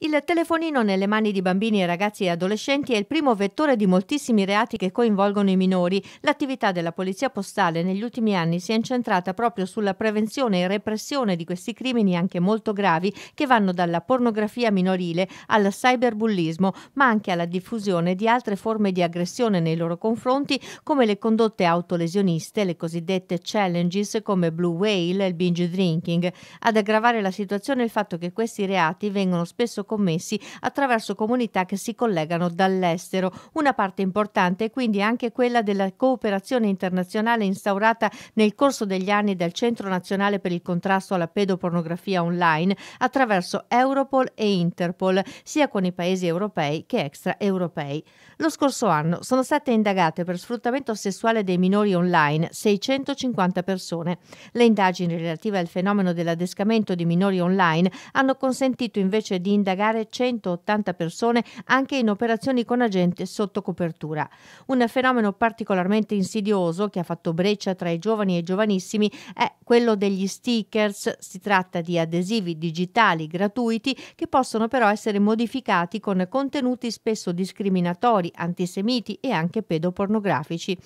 Il telefonino nelle mani di bambini, ragazzi e adolescenti è il primo vettore di moltissimi reati che coinvolgono i minori. L'attività della Polizia Postale negli ultimi anni si è incentrata proprio sulla prevenzione e repressione di questi crimini anche molto gravi che vanno dalla pornografia minorile al cyberbullismo, ma anche alla diffusione di altre forme di aggressione nei loro confronti come le condotte autolesioniste, le cosiddette challenges come Blue Whale e il binge drinking. Ad aggravare la situazione è il fatto che questi reati vengono spesso commessi attraverso comunità che si collegano dall'estero. Una parte importante è quindi anche quella della cooperazione internazionale instaurata nel corso degli anni dal Centro Nazionale per il Contrasto alla Pedopornografia Online attraverso Europol e Interpol, sia con i paesi europei che extraeuropei. Lo scorso anno sono state indagate per sfruttamento sessuale dei minori online 650 persone. Le indagini relative al fenomeno dell'adescamento di minori online hanno consentito invece di indagare indagare 180 persone anche in operazioni con agente sotto copertura. Un fenomeno particolarmente insidioso che ha fatto breccia tra i giovani e i giovanissimi è quello degli stickers. Si tratta di adesivi digitali gratuiti che possono però essere modificati con contenuti spesso discriminatori, antisemiti e anche pedopornografici.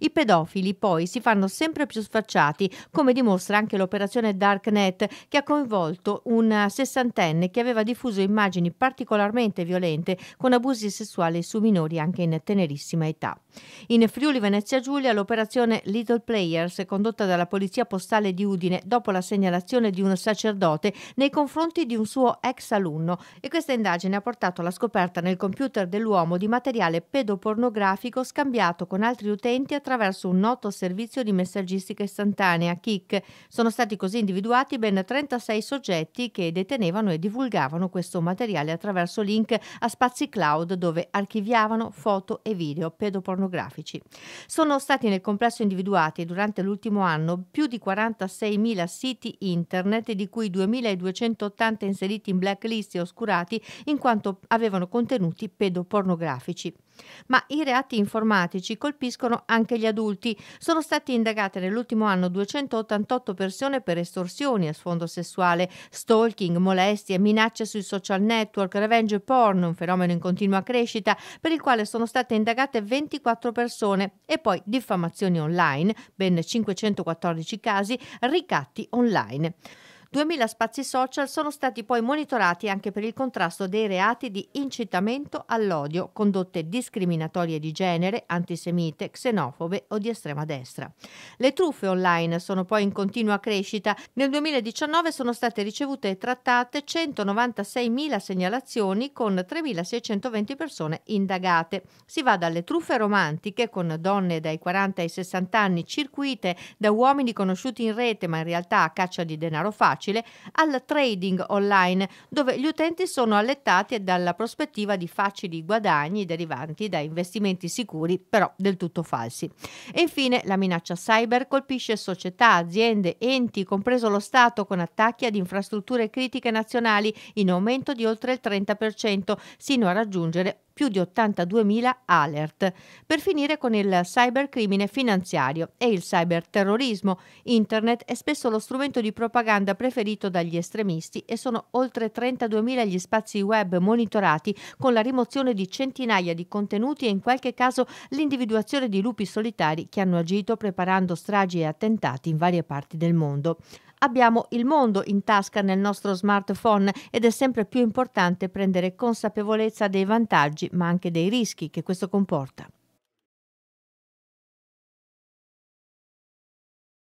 I pedofili poi si fanno sempre più sfacciati, come dimostra anche l'operazione Darknet che ha coinvolto un sessantenne che aveva diffuso immagini immagini particolarmente violente con abusi sessuali su minori anche in tenerissima età. In Friuli Venezia Giulia l'operazione Little Players condotta dalla Polizia Postale di Udine dopo la segnalazione di un sacerdote nei confronti di un suo ex alunno e questa indagine ha portato alla scoperta nel computer dell'uomo di materiale pedopornografico scambiato con altri utenti attraverso un noto servizio di messaggistica istantanea, KIC. Sono stati così individuati ben 36 soggetti che detenevano e divulgavano questo materiale attraverso link a spazi cloud dove archiviavano foto e video pedopornografici pornografici. Sono stati nel complesso individuati durante l'ultimo anno più di 46.000 siti internet, di cui 2.280 inseriti in blacklist e oscurati in quanto avevano contenuti pedopornografici. Ma i reati informatici colpiscono anche gli adulti. Sono state indagate nell'ultimo anno 288 persone per estorsioni a sfondo sessuale, stalking, molestie, minacce sui social network, revenge porn, un fenomeno in continua crescita, per il quale sono state indagate 24 persone, e poi diffamazioni online, ben 514 casi, ricatti online. 2.000 spazi social sono stati poi monitorati anche per il contrasto dei reati di incitamento all'odio, condotte discriminatorie di genere, antisemite, xenofobe o di estrema destra. Le truffe online sono poi in continua crescita. Nel 2019 sono state ricevute e trattate 196.000 segnalazioni con 3.620 persone indagate. Si va dalle truffe romantiche con donne dai 40 ai 60 anni circuite da uomini conosciuti in rete ma in realtà a caccia di denaro facile facile al trading online, dove gli utenti sono allettati dalla prospettiva di facili guadagni derivanti da investimenti sicuri, però del tutto falsi. E infine la minaccia cyber colpisce società, aziende, enti, compreso lo Stato, con attacchi ad infrastrutture critiche nazionali in aumento di oltre il 30%, sino a raggiungere più di 82.000 alert, per finire con il cybercrimine finanziario e il cyberterrorismo. Internet è spesso lo strumento di propaganda preferito preferito dagli estremisti e sono oltre 32.000 gli spazi web monitorati con la rimozione di centinaia di contenuti e in qualche caso l'individuazione di lupi solitari che hanno agito preparando stragi e attentati in varie parti del mondo abbiamo il mondo in tasca nel nostro smartphone ed è sempre più importante prendere consapevolezza dei vantaggi ma anche dei rischi che questo comporta.